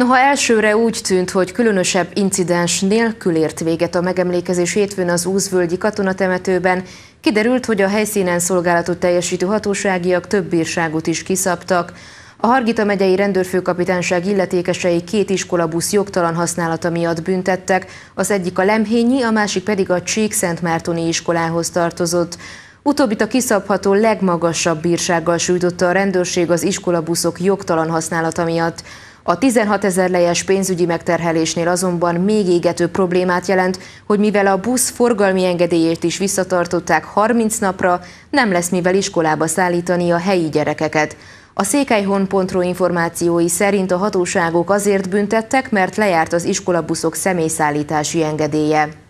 Noha elsőre úgy tűnt, hogy különösebb incidens nélkül ért véget a megemlékezés hétfőn az Úzvölgyi katonatemetőben, kiderült, hogy a helyszínen szolgálatot teljesítő hatóságiak több bírságot is kiszabtak. A Hargita megyei rendőrfőkapitányság illetékesei két iskolabusz jogtalan használata miatt büntettek, az egyik a Lemhényi, a másik pedig a Csík-Szentmártoni iskolához tartozott. Utóbbit a kiszabható legmagasabb bírsággal sújtotta a rendőrség az iskolabuszok jogtalan használata miatt. A 16 ezer lejes pénzügyi megterhelésnél azonban még égető problémát jelent, hogy mivel a busz forgalmi engedélyét is visszatartották 30 napra, nem lesz mivel iskolába szállítani a helyi gyerekeket. A székelyhon.ro információi szerint a hatóságok azért büntettek, mert lejárt az iskolabuszok személyszállítási engedélye.